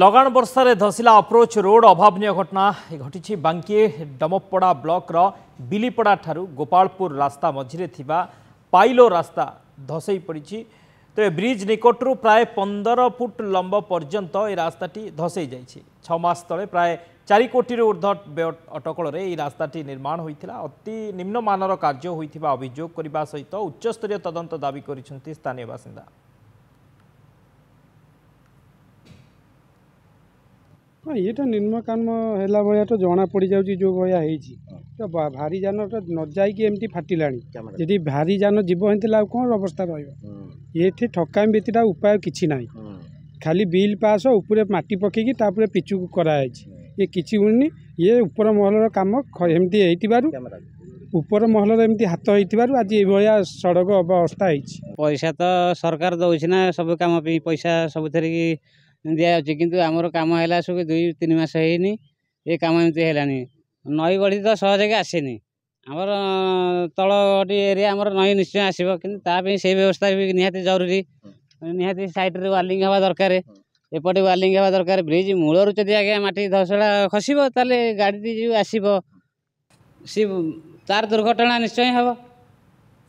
ଲଗାଣ ବର୍ଷାରେ ଧସିଲା approach road ଅଭାବନୀୟ ଘଟଣା ଘଟିଛି ବାଙ୍କିଏ ଡମପଡ଼ା ବ୍ଲକର ବିଲିପଡ଼ାଠାରୁ ଗୋପାଳପୁର ରାସ୍ତା ମଝିରେ ଥିବା ପାଇଲୋ ରାସ୍ତା ଧସେଇ ପଡ଼ିଛି ତେବେ ବ୍ରିଜ୍ ନିକଟରୁ ପ୍ରାୟ ପନ୍ଦର ଫୁଟ ଲମ୍ବ ପର୍ଯ୍ୟନ୍ତ ଏହି ରାସ୍ତାଟି ଧସେଇ ଯାଇଛି ଛଅ ମାସ ତଳେ ପ୍ରାୟ ଚାରି କୋଟିରୁ ଉର୍ଦ୍ଧ ଅଟକଳରେ ଏହି ରାସ୍ତାଟି ନିର୍ମାଣ ହୋଇଥିଲା ଅତି ନିମ୍ନମାନର କାର୍ଯ୍ୟ ହୋଇଥିବା ଅଭିଯୋଗ କରିବା ସହିତ ଉଚ୍ଚସ୍ତରୀୟ ତଦନ୍ତ ଦାବି କରିଛନ୍ତି ସ୍ଥାନୀୟ ବାସିନ୍ଦା ହଁ ଇଏଟା ନିମ୍ନକାମ ହେଲା ଭଳିଆ ତ ଜଣାପଡ଼ିଯାଉଛି ଯେଉଁ ଭଳିଆ ହେଇଛି ତ ଭାରି ଯାନଟା ନ ଯାଇକି ଏମିତି ଫାଟିଲାଣି ଯଦି ଭାରିଯାନ ଯାନ ଯିବ ହେଲେ ଆଉ କ'ଣ ଅବସ୍ଥା ରହିବ ଏଠି ଠକାମି ବ୍ୟତୀତ ଉପାୟ କିଛି ନାହିଁ ଖାଲି ବିଲ୍ ପାସ୍ ଉପରେ ମାଟି ପକେଇକି ତାପରେ ପିଚୁକୁ କରାଯାଇଛି ଇଏ କିଛି ହୁଏନି ଇଏ ଉପର ମହଲର କାମ ଏମିତି ହେଇଥିବାରୁ ଉପର ମହଲର ଏମିତି ହାତ ହେଇଥିବାରୁ ଆଜି ଏଇଭଳିଆ ସଡ଼କ ଅବସ୍ଥା ହେଇଛି ପଇସା ତ ସରକାର ଦେଉଛି ନା ସବୁ କାମ ପାଇଁ ପଇସା ସବୁଥିରେ କି ଦିଆଯାଉଛି କିନ୍ତୁ ଆମର କାମ ହେଲା ସବୁ ଦୁଇ ତିନି ମାସ ହେଇନି ଏ କାମ ଏମିତି ହେଲାଣି ନଈ ବଢ଼ି ତ ସହଜକେ ଆସିନି ଆମର ତଳ ଗୋଟି ଏରିଆ ଆମର ନଈ ନିଶ୍ଚୟ ଆସିବ କିନ୍ତୁ ତା ପାଇଁ ସେଇ ବ୍ୟବସ୍ଥା ବି ନିହାତି ଜରୁରୀ ନିହାତି ସାଇଡ଼୍ରେ ୱାର୍ଲିଙ୍ଗ ହେବା ଦରକାର ଏପଟେ ୱାର୍ଲିଙ୍ଗ ହେବା ଦରକାର ବ୍ରିଜ୍ ମୂଳରୁ ଯଦି ଆଜ୍ଞା ମାଟି ଧସଳା ଖସିବ ତାହେଲେ ଗାଡ଼ିଟି ଯେଉଁ ଆସିବ ସିଏ ତାର ଦୁର୍ଘଟଣା ନିଶ୍ଚୟ ହେବ